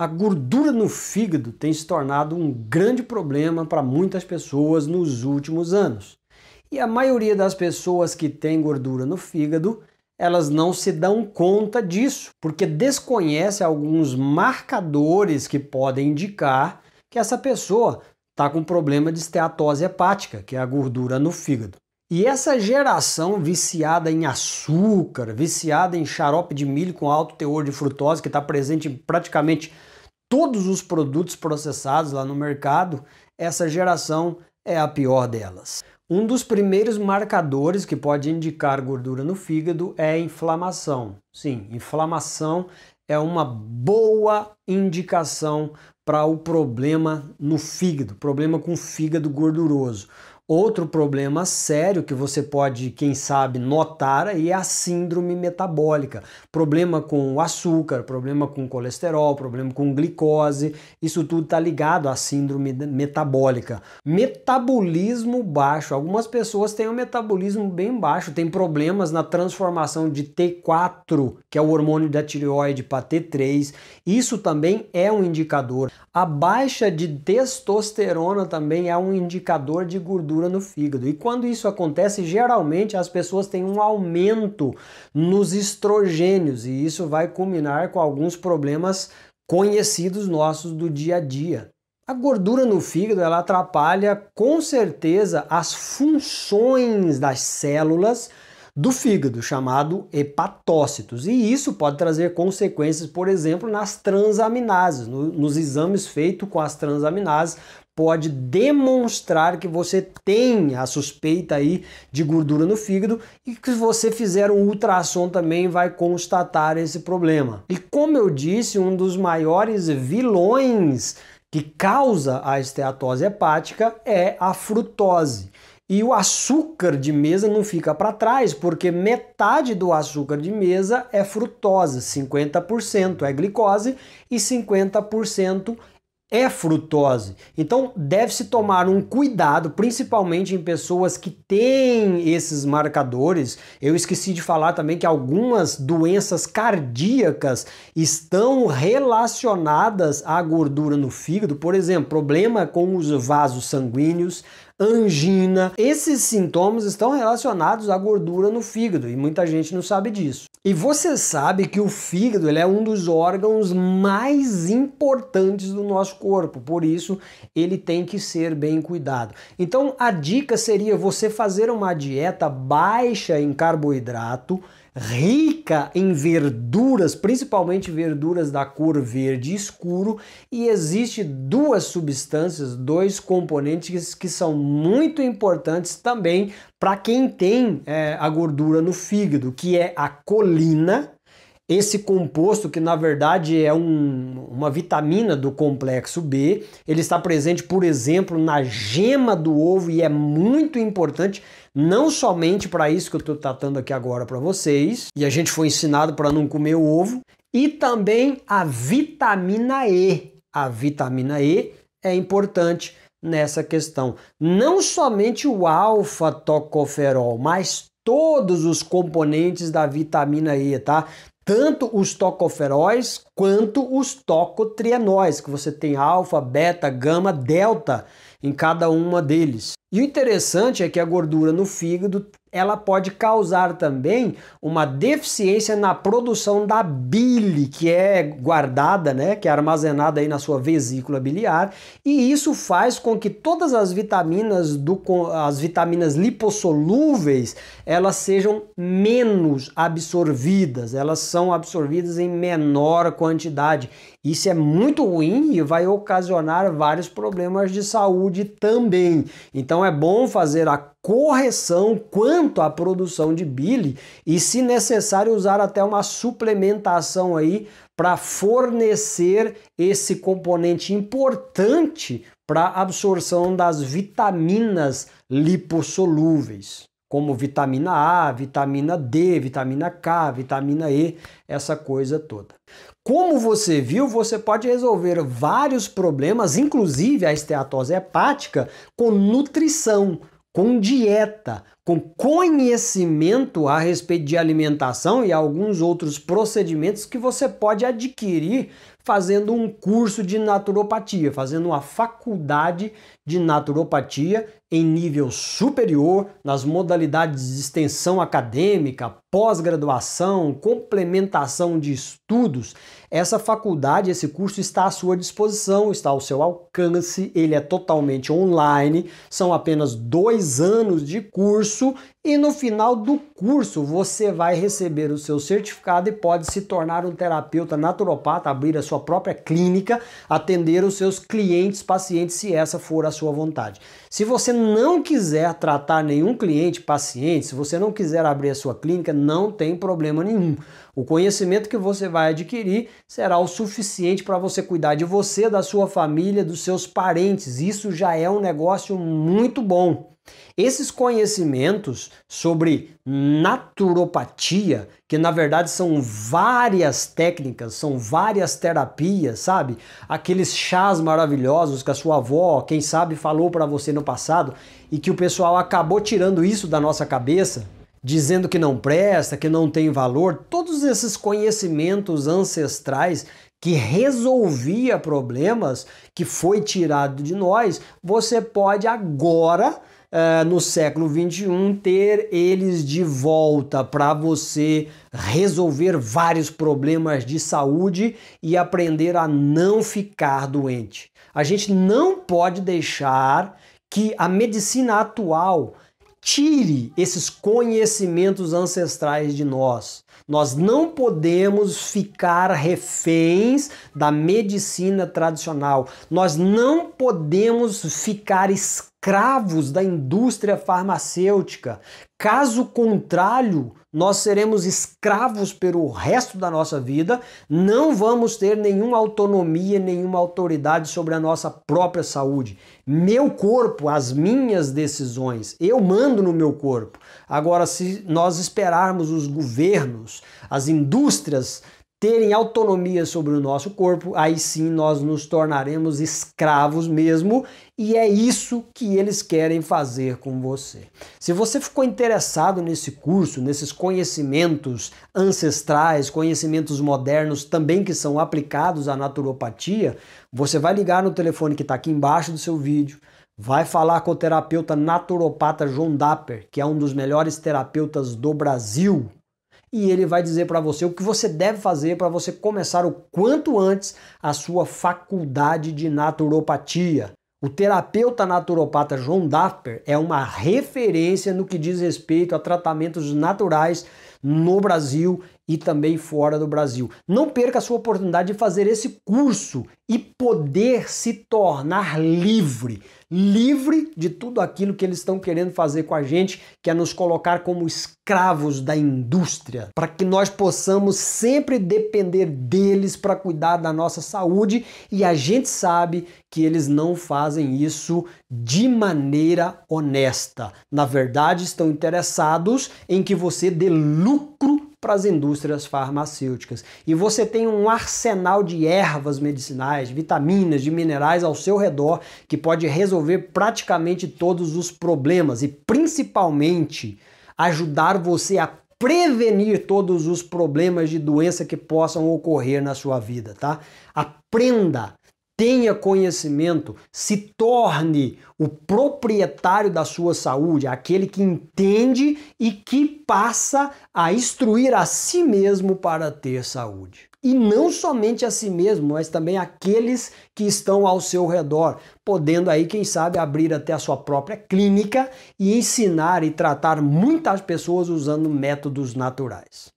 A gordura no fígado tem se tornado um grande problema para muitas pessoas nos últimos anos. E a maioria das pessoas que tem gordura no fígado, elas não se dão conta disso, porque desconhece alguns marcadores que podem indicar que essa pessoa está com problema de esteatose hepática, que é a gordura no fígado. E essa geração viciada em açúcar, viciada em xarope de milho com alto teor de frutose, que está presente em praticamente todos os produtos processados lá no mercado, essa geração é a pior delas. Um dos primeiros marcadores que pode indicar gordura no fígado é a inflamação. Sim, inflamação é uma boa indicação para o problema no fígado, problema com fígado gorduroso. Outro problema sério que você pode, quem sabe, notar aí é a síndrome metabólica. Problema com o açúcar, problema com colesterol, problema com glicose, isso tudo está ligado à síndrome metabólica. Metabolismo baixo. Algumas pessoas têm um metabolismo bem baixo, tem problemas na transformação de T4, que é o hormônio da tireoide, para T3. Isso também é um indicador. A baixa de testosterona também é um indicador de gordura gordura no fígado. E quando isso acontece, geralmente as pessoas têm um aumento nos estrogênios e isso vai culminar com alguns problemas conhecidos nossos do dia a dia. A gordura no fígado ela atrapalha com certeza as funções das células do fígado, chamado hepatócitos. E isso pode trazer consequências, por exemplo, nas transaminases, no, nos exames feitos com as transaminases, pode demonstrar que você tem a suspeita aí de gordura no fígado e que se você fizer um ultrassom também vai constatar esse problema. E como eu disse, um dos maiores vilões que causa a esteatose hepática é a frutose. E o açúcar de mesa não fica para trás, porque metade do açúcar de mesa é frutose, 50% é glicose e 50% é frutose. Então deve-se tomar um cuidado, principalmente em pessoas que têm esses marcadores. Eu esqueci de falar também que algumas doenças cardíacas estão relacionadas à gordura no fígado, por exemplo, problema com os vasos sanguíneos, angina. Esses sintomas estão relacionados à gordura no fígado e muita gente não sabe disso. E você sabe que o fígado ele é um dos órgãos mais importantes do nosso corpo, por isso ele tem que ser bem cuidado. Então a dica seria você fazer uma dieta baixa em carboidrato rica em verduras, principalmente verduras da cor verde escuro, e existe duas substâncias, dois componentes que são muito importantes também para quem tem é, a gordura no fígado, que é a colina, esse composto, que na verdade é um, uma vitamina do complexo B, ele está presente, por exemplo, na gema do ovo e é muito importante não somente para isso que eu estou tratando aqui agora para vocês, e a gente foi ensinado para não comer o ovo, e também a vitamina E. A vitamina E é importante nessa questão. Não somente o alfa-tocoferol, mas todos os componentes da vitamina E, tá? tanto os tocoferóis quanto os tocotrienóis, que você tem alfa, beta, gama, delta em cada uma deles. E o interessante é que a gordura no fígado ela pode causar também uma deficiência na produção da bile, que é guardada, né, que é armazenada aí na sua vesícula biliar, e isso faz com que todas as vitaminas do as vitaminas lipossolúveis, elas sejam menos absorvidas, elas são absorvidas em menor quantidade. Isso é muito ruim e vai ocasionar vários problemas de saúde também. Então é bom fazer a correção quanto à produção de bile e, se necessário, usar até uma suplementação aí para fornecer esse componente importante para a absorção das vitaminas lipossolúveis como vitamina A, vitamina D, vitamina K, vitamina E, essa coisa toda. Como você viu, você pode resolver vários problemas, inclusive a esteatose hepática, com nutrição, com dieta, com conhecimento a respeito de alimentação e alguns outros procedimentos que você pode adquirir fazendo um curso de naturopatia, fazendo uma faculdade de naturopatia em nível superior, nas modalidades de extensão acadêmica, pós-graduação, complementação de estudos. Essa faculdade, esse curso está à sua disposição, está ao seu alcance, ele é totalmente online, são apenas dois anos de curso curso e no final do curso você vai receber o seu certificado e pode se tornar um terapeuta naturopata, abrir a sua própria clínica, atender os seus clientes, pacientes, se essa for a sua vontade. Se você não quiser tratar nenhum cliente, paciente, se você não quiser abrir a sua clínica, não tem problema nenhum. O conhecimento que você vai adquirir será o suficiente para você cuidar de você, da sua família, dos seus parentes. Isso já é um negócio muito bom. Esses conhecimentos sobre naturopatia, que na verdade são várias técnicas, são várias terapias, sabe? Aqueles chás maravilhosos que a sua avó, quem sabe, falou para você no passado e que o pessoal acabou tirando isso da nossa cabeça, dizendo que não presta, que não tem valor, todos esses conhecimentos ancestrais que resolvia problemas que foi tirado de nós, você pode agora uh, no século 21 ter eles de volta para você resolver vários problemas de saúde e aprender a não ficar doente. A gente não pode deixar que a medicina atual tire esses conhecimentos ancestrais de nós. Nós não podemos ficar reféns da medicina tradicional. Nós não podemos ficar escravos da indústria farmacêutica. Caso contrário, nós seremos escravos pelo resto da nossa vida, não vamos ter nenhuma autonomia, nenhuma autoridade sobre a nossa própria saúde. Meu corpo, as minhas decisões, eu mando no meu corpo. Agora, se nós esperarmos os governos, as indústrias terem autonomia sobre o nosso corpo, aí sim nós nos tornaremos escravos mesmo, e é isso que eles querem fazer com você. Se você ficou interessado nesse curso, nesses conhecimentos ancestrais, conhecimentos modernos também que são aplicados à naturopatia, você vai ligar no telefone que está aqui embaixo do seu vídeo. Vai falar com o terapeuta naturopata João Dapper, que é um dos melhores terapeutas do Brasil, e ele vai dizer para você o que você deve fazer para você começar o quanto antes a sua faculdade de naturopatia. O terapeuta naturopata João Dapper é uma referência no que diz respeito a tratamentos naturais no Brasil e também fora do Brasil. Não perca a sua oportunidade de fazer esse curso e poder se tornar livre, livre de tudo aquilo que eles estão querendo fazer com a gente, que é nos colocar como escravos da indústria, para que nós possamos sempre depender deles para cuidar da nossa saúde e a gente sabe que eles não fazem isso de maneira honesta. Na verdade, estão interessados em que você dê lucro para as indústrias farmacêuticas. E você tem um arsenal de ervas medicinais, vitaminas, de minerais ao seu redor que pode resolver praticamente todos os problemas e principalmente ajudar você a prevenir todos os problemas de doença que possam ocorrer na sua vida, tá? Aprenda tenha conhecimento, se torne o proprietário da sua saúde, aquele que entende e que passa a instruir a si mesmo para ter saúde. E não somente a si mesmo, mas também aqueles que estão ao seu redor, podendo aí, quem sabe, abrir até a sua própria clínica e ensinar e tratar muitas pessoas usando métodos naturais.